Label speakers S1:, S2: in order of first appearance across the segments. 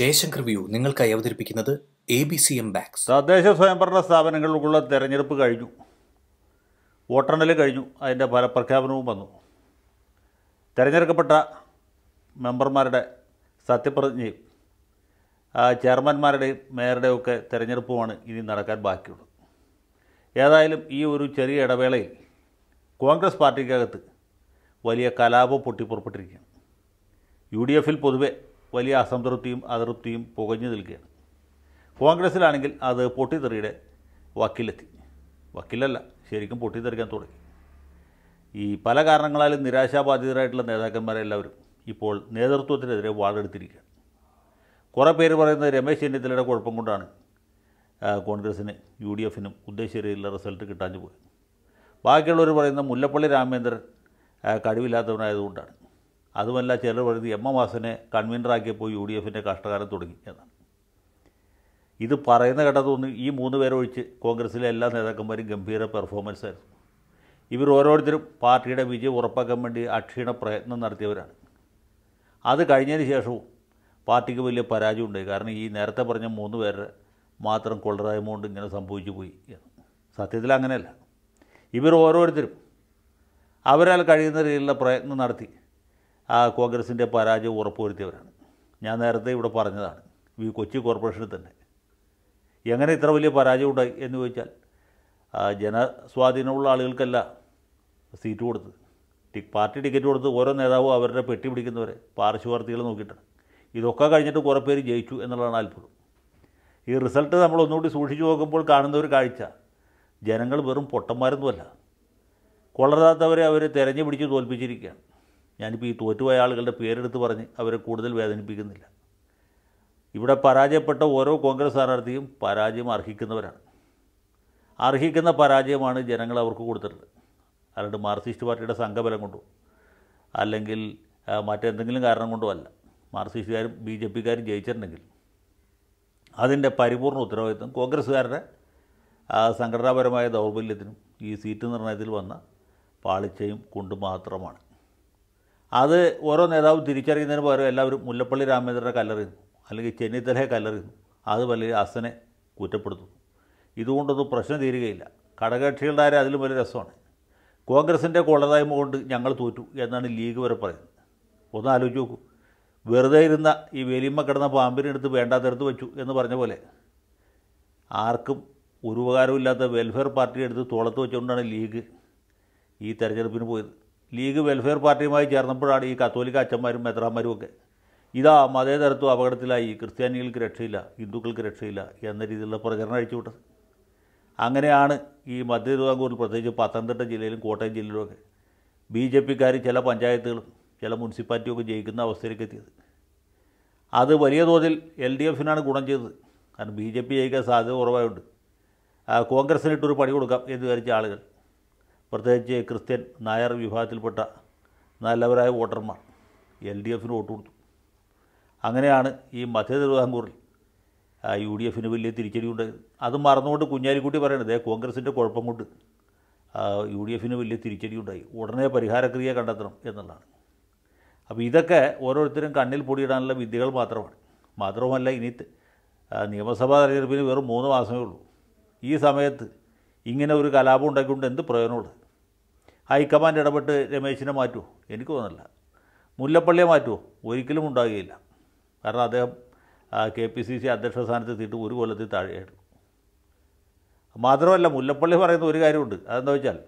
S1: Jaishankar view നിങ്ങൾക്കായി അവതരിപ്പിക്കുന്നത് A B C M box തദ്ദേശ സ്വയംഭരണ സ്ഥാപനങ്ങളിലുള്ള തെരഞ്ഞെടുപ്പ് കഴിഞ്ഞു വോട്ടെണ്ണൽ കഴിഞ്ഞു അതിൻ്റെ ഫലപ്രഖ്യാപനവും വന്നു തിരഞ്ഞെടുക്കപ്പെട്ട മെമ്പർമാരുടെ സത്യപ്രതിജ്ഞയും ചെയർമാന്മാരുടെയും മേയറുടെയും ഒക്കെ തിരഞ്ഞെടുപ്പുമാണ് ഇനി നടക്കാൻ ബാക്കിയുള്ളത് ഏതായാലും ഈ ഒരു ചെറിയ ഇടവേളയിൽ കോൺഗ്രസ് പാർട്ടിക്കകത്ത് വലിയ കലാപം പൊട്ടിപ്പുറപ്പെട്ടിരിക്കുകയാണ് യു ഡി എഫിൽ പൊതുവെ വലിയ അസംതൃപ്തിയും അതൃപ്തിയും പുകഞ്ഞു നിൽക്കുകയാണ് കോൺഗ്രസ്സിലാണെങ്കിൽ അത് പൊട്ടിത്തെറിയുടെ വക്കിലെത്തി വക്കിലല്ല ശരിക്കും പൊട്ടിത്തെറിക്കാൻ തുടങ്ങി ഈ പല കാരണങ്ങളാലും നിരാശാബാധിതരായിട്ടുള്ള നേതാക്കന്മാരെല്ലാവരും ഇപ്പോൾ നേതൃത്വത്തിനെതിരെ വാളെടുത്തിരിക്കുകയാണ് കുറേ പേര് പറയുന്നത് രമേശ് ചെന്നിത്തലയുടെ കുഴപ്പം കൊണ്ടാണ് കോൺഗ്രസ്സിന് യു ഡി എഫിനും ഉദ്ദേശിച്ച രീതിയിലുള്ള റിസൾട്ട് കിട്ടാഞ്ഞു പോയി ബാക്കിയുള്ളവർ പറയുന്ന മുല്ലപ്പള്ളി രാമേന്ദ്രൻ കഴിവില്ലാത്തവനായതുകൊണ്ടാണ് അതുമല്ല ചിലർ പറയുന്നത് എം എം വാസനെ കൺവീനറാക്കിയപ്പോൾ യു ഡി എഫിൻ്റെ കഷ്ടകാലം തുടങ്ങി എന്നാണ് ഇത് പറയുന്ന ഘട്ടത്തൊന്ന് ഈ മൂന്ന് പേരൊഴിച്ച് കോൺഗ്രസ്സിലെ എല്ലാ നേതാക്കന്മാരും ഗംഭീര പെർഫോമൻസ് ആയിരുന്നു ഇവർ ഓരോരുത്തരും പാർട്ടിയുടെ വിജയം ഉറപ്പാക്കാൻ വേണ്ടി അക്ഷീണ പ്രയത്നം നടത്തിയവരാണ് അത് കഴിഞ്ഞതിന് ശേഷവും പാർട്ടിക്ക് വലിയ പരാജയം കാരണം ഈ നേരത്തെ പറഞ്ഞ മൂന്ന് പേരുടെ മാത്രം കൊള്ളരായ്മ കൊണ്ട് ഇങ്ങനെ സംഭവിച്ചു പോയി സത്യത്തിൽ അങ്ങനെയല്ല ഇവർ ഓരോരുത്തരും അവരാൽ കഴിയുന്ന രീതിയിലുള്ള പ്രയത്നം നടത്തി ആ കോൺഗ്രസിൻ്റെ പരാജയം ഉറപ്പുവരുത്തിയവരാണ് ഞാൻ നേരത്തെ ഇവിടെ പറഞ്ഞതാണ് ഈ കൊച്ചി കോർപ്പറേഷനിൽ തന്നെ എങ്ങനെ ഇത്ര വലിയ പരാജയം ഉണ്ടായി എന്ന് ചോദിച്ചാൽ ജനസ്വാധീനമുള്ള ആളുകൾക്കല്ല സീറ്റ് കൊടുത്ത് പാർട്ടി ടിക്കറ്റ് കൊടുത്ത് ഓരോ നേതാവും അവരുടെ പെട്ടി പിടിക്കുന്നവരെ പാർശ്വവർത്തികൾ നോക്കിയിട്ടാണ് ഇതൊക്കെ കഴിഞ്ഞിട്ട് കുറേ പേര് ജയിച്ചു എന്നുള്ളതാണ് അത്ഭുതം ഈ റിസൾട്ട് നമ്മൾ ഒന്നുകൂടി സൂക്ഷിച്ചു നോക്കുമ്പോൾ കാണുന്ന ഒരു കാഴ്ച ജനങ്ങൾ വെറും പൊട്ടന്മാരൊന്നുമല്ല കൊളരാത്തവരെ അവർ തിരഞ്ഞു പിടിച്ച് തോൽപ്പിച്ചിരിക്കുകയാണ് ഞാനിപ്പോൾ ഈ തോറ്റുപോയ ആളുകളുടെ പേരെടുത്ത് പറഞ്ഞ് അവരെ കൂടുതൽ വേദനിപ്പിക്കുന്നില്ല ഇവിടെ പരാജയപ്പെട്ട ഓരോ കോൺഗ്രസ് സ്ഥാനാർത്ഥിയും പരാജയം അർഹിക്കുന്നവരാണ് അർഹിക്കുന്ന പരാജയമാണ് ജനങ്ങൾ അവർക്ക് കൊടുത്തിട്ടുള്ളത് അല്ലാണ്ട് മാർക്സിസ്റ്റ് പാർട്ടിയുടെ സംഘബലം കൊണ്ടോ അല്ലെങ്കിൽ മറ്റെന്തെങ്കിലും കാരണം കൊണ്ടോ അല്ല മാർക്സിസ്റ്റുകാരും ബി ജെ പിക്കാരും ജയിച്ചിട്ടുണ്ടെങ്കിൽ അതിൻ്റെ പരിപൂർണ ഉത്തരവാദിത്വം കോൺഗ്രസ്സുകാരുടെ സംഘടനാപരമായ ദൗർബല്യത്തിനും ഈ സീറ്റ് നിർണയത്തിൽ വന്ന പാളിച്ചയും കൊണ്ട് മാത്രമാണ് അത് ഓരോ നേതാവ് തിരിച്ചറിയുന്നതിന് പകരം എല്ലാവരും മുല്ലപ്പള്ളി രാമചന്ദ്രനെ കല്ലെറിയുന്നു അല്ലെങ്കിൽ ചെന്നിത്തലയെ കല്ലെറിയുന്നു അത് വലിയ അസനെ കുറ്റപ്പെടുത്തുന്നു ഇതുകൊണ്ടൊന്നും പ്രശ്നം തീരുകയില്ല ഘടകക്ഷികളുടെ ആരെ അതിലും വലിയ രസമാണ് കോൺഗ്രസിൻ്റെ കൊള്ളതായ്മ കൊണ്ട് ഞങ്ങൾ തോറ്റു എന്നാണ് ലീഗ് വരെ പറയുന്നത് ഒന്ന് ആലോചിച്ച് നോക്കൂ വെറുതെ ഇരുന്ന ഈ വേലിയമ്മ കിടന്ന പാമ്പിനെടുത്ത് വേണ്ടാത്തെടുത്ത് വെച്ചു എന്ന് പറഞ്ഞ പോലെ ആർക്കും ഒരു ഉപകാരമില്ലാത്ത വെൽഫെയർ പാർട്ടി തോളത്ത് വെച്ചുകൊണ്ടാണ് ലീഗ് ഈ തെരഞ്ഞെടുപ്പിന് പോയത് ലീഗ് വെൽഫെയർ പാർട്ടിയുമായി ചേർന്നപ്പോഴാണ് ഈ കത്തോലിക്ക അച്ഛന്മാരും മെത്രാന്മാരും ഒക്കെ ഇതാ മതേതരത്വം അപകടത്തിലായി ക്രിസ്ത്യാനികൾക്ക് രക്ഷയില്ല ഹിന്ദുക്കൾക്ക് രക്ഷയില്ല എന്ന രീതിയിലുള്ള പ്രചരണം അഴിച്ചുവിട്ടത് അങ്ങനെയാണ് ഈ മധ്യ തിരുവിതാംകൂറിൽ പ്രത്യേകിച്ച് പത്തനംതിട്ട ജില്ലയിലും കോട്ടയം ജില്ലയിലുമൊക്കെ ബി ജെ പിക്കാർ ചില പഞ്ചായത്തുകളും ചില ഒക്കെ ജയിക്കുന്ന അവസ്ഥയിലേക്ക് എത്തിയത് അത് വലിയ തോതിൽ എൽ ഡി എഫിനാണ് ഗുണം ചെയ്തത് കാരണം ബി ജെ പി ജയിക്കാൻ സാധ്യത കുറവായുണ്ട് കോൺഗ്രസ്സിനിട്ടൊരു പണി കൊടുക്കാം എന്ന് വിചാരിച്ച ആളുകൾ പ്രത്യേകിച്ച് ക്രിസ്ത്യൻ നായർ വിഭാഗത്തിൽപ്പെട്ട നല്ലവരായ വോട്ടർമാർ എൽ ഡി എഫിന് വോട്ട് കൊടുത്തു അങ്ങനെയാണ് ഈ മധ്യ തിരുവിതാംകൂറിൽ യു ഡി എഫിന് വലിയ തിരിച്ചടി ഉണ്ടായത് അത് മറന്നുകൊണ്ട് കുഞ്ഞാലിക്കുട്ടി പറയണത് കോൺഗ്രസിൻ്റെ കുഴപ്പം കൊണ്ട് യു ഡി എഫിന് വലിയ തിരിച്ചടി ഉണ്ടായി ഉടനെ പരിഹാരക്രിയ കണ്ടെത്തണം എന്നുള്ളതാണ് അപ്പോൾ ഇതൊക്കെ ഓരോരുത്തരും കണ്ണിൽ പൊടിയിടാനുള്ള വിദ്യകൾ മാത്രമാണ് മാത്രവുമല്ല ഇനി നിയമസഭാ തെരഞ്ഞെടുപ്പിന് വെറും മൂന്ന് മാസമേ ഉള്ളൂ ഈ സമയത്ത് ഇങ്ങനെ ഒരു കലാപം ഉണ്ടാക്കിക്കൊണ്ട് എന്ത് പ്രയോജനമുള്ളത് ഹൈക്കമാൻഡ് ഇടപെട്ട് രമേശിനെ മാറ്റുമോ എനിക്ക് തോന്നുന്നില്ല മുല്ലപ്പള്ളിയെ മാറ്റുമോ ഒരിക്കലും ഉണ്ടാകുകയില്ല കാരണം അദ്ദേഹം കെ പി സി സി അധ്യക്ഷ എത്തിയിട്ട് ഒരു കൊല്ലത്തിൽ താഴെയായിട്ടു മാത്രമല്ല മുല്ലപ്പള്ളി പറയുന്ന ഒരു കാര്യമുണ്ട് അതെന്താ വെച്ചാൽ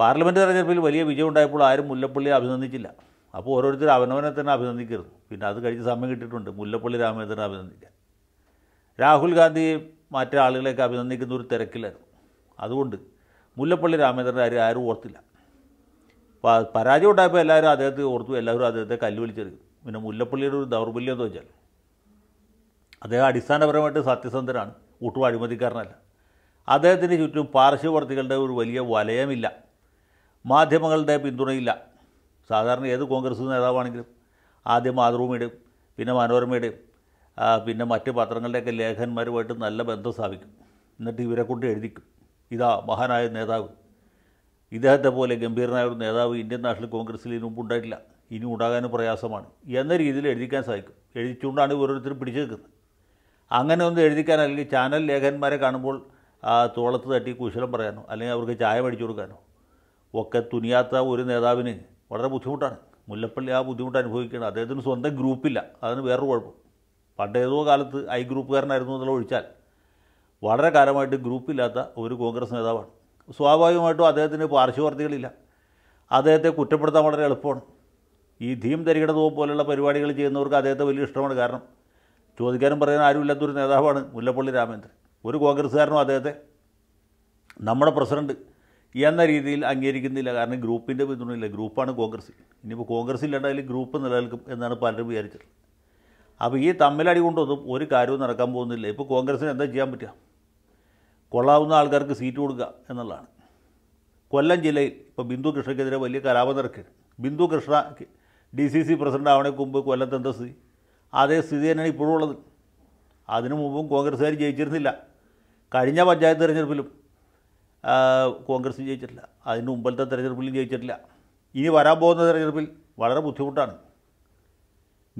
S1: പാർലമെൻറ്റ് തെരഞ്ഞെടുപ്പിൽ വലിയ വിജയം ഉണ്ടായപ്പോൾ ആരും മുല്ലപ്പള്ളിയെ അഭിനന്ദിച്ചില്ല അപ്പോൾ ഓരോരുത്തർ അവനവനെ തന്നെ അഭിനന്ദിക്കരുത് പിന്നെ അത് കഴിഞ്ഞ സമയം കിട്ടിയിട്ടുണ്ട് മുല്ലപ്പള്ളി രാമചന്ദ്രനെ അഭിനന്ദിക്കാൻ രാഹുൽ ഗാന്ധി മറ്റേ ആളുകളെയൊക്കെ അഭിനന്ദിക്കുന്ന ഒരു തിരക്കിലായിരുന്നു അതുകൊണ്ട് മുല്ലപ്പള്ളി രാമചന്ദ്രൻ്റെ കാര്യം ആരും ഓർത്തില്ല പരാജയം ഉണ്ടായപ്പോൾ എല്ലാവരും അദ്ദേഹത്തെ ഓർത്തു എല്ലാവരും അദ്ദേഹത്തെ കല്ല് വലിച്ചെറിയും പിന്നെ മുല്ലപ്പള്ളിയുടെ ഒരു ദൗർബല്യം എന്ന് വെച്ചാൽ അദ്ദേഹം അടിസ്ഥാനപരമായിട്ട് സത്യസന്ധനാണ് ഊട്ടും അഴിമതിക്കാരനല്ല അദ്ദേഹത്തിന് ചുറ്റും പാർശ്വവർത്തികളുടെ ഒരു വലിയ വലയമില്ല മാധ്യമങ്ങളുടെ പിന്തുണയില്ല സാധാരണ ഏത് കോൺഗ്രസ് നേതാവാണെങ്കിലും ആദ്യം മാതൃഭൂമിയുടെയും പിന്നെ മനോരമയുടെയും പിന്നെ മറ്റ് പത്രങ്ങളുടെയൊക്കെ ലേഖന്മാരുമായിട്ട് നല്ല ബന്ധം സ്ഥാപിക്കും എന്നിട്ട് ഇവരെ എഴുതിക്കും ഇതാ മഹാനായ നേതാവ് ഇദ്ദേഹത്തെ പോലെ ഗംഭീരനായ ഒരു നേതാവ് ഇന്ത്യൻ നാഷണൽ കോൺഗ്രസ്സിൽ മുമ്പ് ഉണ്ടായിട്ടില്ല ഇനി ഉണ്ടാകാനും പ്രയാസമാണ് എന്ന രീതിയിൽ എഴുതിക്കാൻ സാധിക്കും എഴുതിച്ചുകൊണ്ടാണ് ഓരോരുത്തരും പിടിച്ചു നിൽക്കുന്നത് അങ്ങനെ ഒന്ന് എഴുതിക്കാൻ അല്ലെങ്കിൽ ചാനൽ ലേഖകന്മാരെ കാണുമ്പോൾ തോളത്ത് തട്ടി കുശലം പറയാനോ അല്ലെങ്കിൽ അവർക്ക് ചായ മേടിച്ചു കൊടുക്കാനോ ഒക്കെ തുനിയാത്ത ഒരു നേതാവിന് വളരെ ബുദ്ധിമുട്ടാണ് മുല്ലപ്പള്ളി ആ ബുദ്ധിമുട്ട് അനുഭവിക്കുന്നത് അദ്ദേഹത്തിന് സ്വന്തം ഗ്രൂപ്പില്ല അതിന് വേറൊരു കുഴപ്പം ഏതോ കാലത്ത് ഐ ഗ്രൂപ്പുകാരനായിരുന്നു എന്നുള്ള ഒഴിച്ചാൽ വളരെ കാലമായിട്ട് ഗ്രൂപ്പില്ലാത്ത ഒരു കോൺഗ്രസ് നേതാവാണ് സ്വാഭാവികമായിട്ടും അദ്ദേഹത്തിന് പാർശ്വവർത്തികളില്ല അദ്ദേഹത്തെ കുറ്റപ്പെടുത്താൻ വളരെ എളുപ്പമാണ് ഈ ധീം ധരികട പോലുള്ള പരിപാടികൾ ചെയ്യുന്നവർക്ക് അദ്ദേഹത്തെ വലിയ ഇഷ്ടമാണ് കാരണം ചോദിക്കാനും പറയാൻ ആരുമില്ലാത്തൊരു നേതാവാണ് മുല്ലപ്പള്ളി രാമേന്ദ്രൻ ഒരു കോൺഗ്രസ്സുകാരനും അദ്ദേഹത്തെ നമ്മുടെ പ്രസിഡന്റ് എന്ന രീതിയിൽ അംഗീകരിക്കുന്നില്ല കാരണം ഗ്രൂപ്പിൻ്റെ പിന്തുണയില്ല ഗ്രൂപ്പാണ് കോൺഗ്രസ് ഇനിയിപ്പോൾ കോൺഗ്രസ് ഇല്ലാണ്ടായാലും ഗ്രൂപ്പ് നിലനിൽക്കും എന്നാണ് പലരും വിചാരിച്ചത് അപ്പോൾ ഈ തമ്മിലടി കൊണ്ടൊന്നും ഒരു കാര്യവും നടക്കാൻ പോകുന്നില്ല ഇപ്പോൾ കോൺഗ്രസ്സിന് എന്താ ചെയ്യാൻ പറ്റുക കൊള്ളാവുന്ന ആൾക്കാർക്ക് സീറ്റ് കൊടുക്കുക എന്നുള്ളതാണ് കൊല്ലം ജില്ലയിൽ ഇപ്പോൾ ബിന്ദു കൃഷ്ണക്കെതിരെ വലിയ കലാപം നിരക്കുകയാണ് Bindu Krishna D C C president ആവണേ മുമ്പ് കൊല്ലത്ത് എന്താ സ്ഥിതി അതേ സ്ഥിതി തന്നെയാണ് ഇപ്പോഴും ഉള്ളത് അതിനു മുമ്പും കോൺഗ്രസ്സുകാർ ജയിച്ചിരുന്നില്ല കഴിഞ്ഞ പഞ്ചായത്ത് തിരഞ്ഞെടുപ്പിലും കോൺഗ്രസ് ജയിച്ചിട്ടില്ല അതിന് മുമ്പത്തെ തിരഞ്ഞെടുപ്പിലും ജയിച്ചിട്ടില്ല ഇനി വരാൻ പോകുന്ന തിരഞ്ഞെടുപ്പിൽ വളരെ ബുദ്ധിമുട്ടാണ്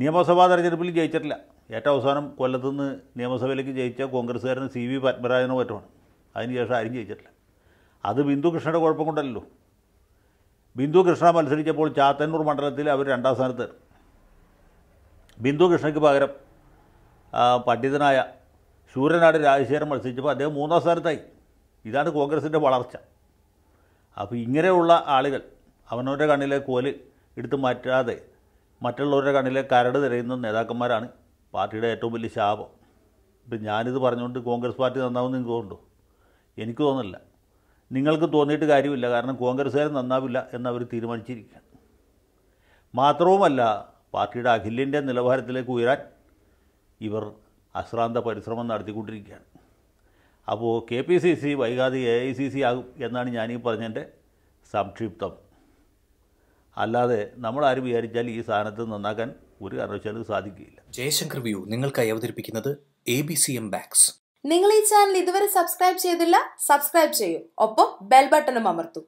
S1: നിയമസഭാ തിരഞ്ഞെടുപ്പിൽ ജയിച്ചിട്ടില്ല ഏറ്റവും അവസാനം കൊല്ലത്തുനിന്ന് നിയമസഭയിലേക്ക് ജയിച്ച കോൺഗ്രസ്സുകാരന് സി വി പത്മരാജനോ മറ്റുമാണ് അതിനുശേഷം ആരും ജയിച്ചിട്ടില്ല അത് ബിന്ദു കൃഷ്ണയുടെ കുഴപ്പം കൊണ്ടല്ലോ ബിന്ദു കൃഷ്ണ മത്സരിച്ചപ്പോൾ ചാത്തന്നൂർ മണ്ഡലത്തിൽ അവർ രണ്ടാം സ്ഥാനത്ത് ബിന്ദു കൃഷ്ണയ്ക്ക് പകരം പണ്ഡിതനായ ശൂരനാട് രാജശേഖരൻ മത്സരിച്ചപ്പോൾ അദ്ദേഹം മൂന്നാം സ്ഥാനത്തായി ഇതാണ് കോൺഗ്രസിൻ്റെ വളർച്ച അപ്പോൾ ഇങ്ങനെയുള്ള ആളുകൾ അവനവരുടെ കണ്ണിലെ കോല് എടുത്ത് മാറ്റാതെ മറ്റുള്ളവരുടെ കണ്ണിലെ കരട് തിരയുന്ന നേതാക്കന്മാരാണ് പാർട്ടിയുടെ ഏറ്റവും വലിയ ശാപം ഇപ്പം ഞാനിത് പറഞ്ഞുകൊണ്ട് കോൺഗ്രസ് പാർട്ടി നന്നാവും നിങ്ങൾക്ക് തോന്നുന്നുണ്ടോ എനിക്ക് തോന്നില്ല നിങ്ങൾക്ക് തോന്നിയിട്ട് കാര്യമില്ല കാരണം കോൺഗ്രസ്സുകാർ നന്നാവില്ല എന്നവർ തീരുമാനിച്ചിരിക്കുകയാണ് മാത്രവുമല്ല പാർട്ടിയുടെ അഖിലിൻ്റെ നിലവാരത്തിലേക്ക് ഉയരാൻ ഇവർ അശ്രാന്ത പരിശ്രമം നടത്തിക്കൊണ്ടിരിക്കുകയാണ് അപ്പോൾ കെ പി സി സി വൈകാതെ എ ഐ സി സി ആകും എന്നാണ് ഞാനീ പറഞ്ഞതിൻ്റെ സംക്ഷിപ്തം അല്ലാതെ നമ്മൾ ആരും വിചാരിച്ചാൽ ഈ സ്ഥാനത്ത് നന്നാക്കാൻ ഒരു കാരണവശാലും സാധിക്കുകയില്ല ജയശങ്കർ വ്യൂ നിങ്ങൾക്കായി അവതരിപ്പിക്കുന്നത് A B C M box നിങ്ങൾ ഈ ചാനൽ ഇതുവരെ സബ്സ്ക്രൈബ് ചെയ്തില്ല സബ്സ്ക്രൈബ് ചെയ്യൂ ഒപ്പം ബെൽ ബട്ടണും അമർത്തും